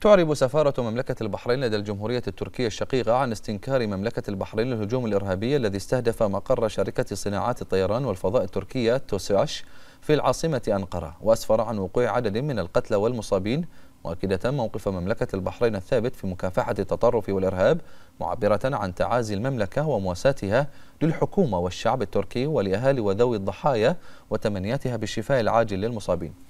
تعرب سفارة مملكة البحرين لدى الجمهورية التركية الشقيقة عن استنكار مملكة البحرين للهجوم الإرهابي الذي استهدف مقر شركة صناعات الطيران والفضاء التركية توسعش في العاصمة أنقرة وأسفر عن وقوع عدد من القتلى والمصابين مؤكدة موقف مملكة البحرين الثابت في مكافحة التطرف والإرهاب معبرة عن تعازي المملكة ومواساتها للحكومة والشعب التركي ولأهالي وذوي الضحايا وتمنياتها بالشفاء العاجل للمصابين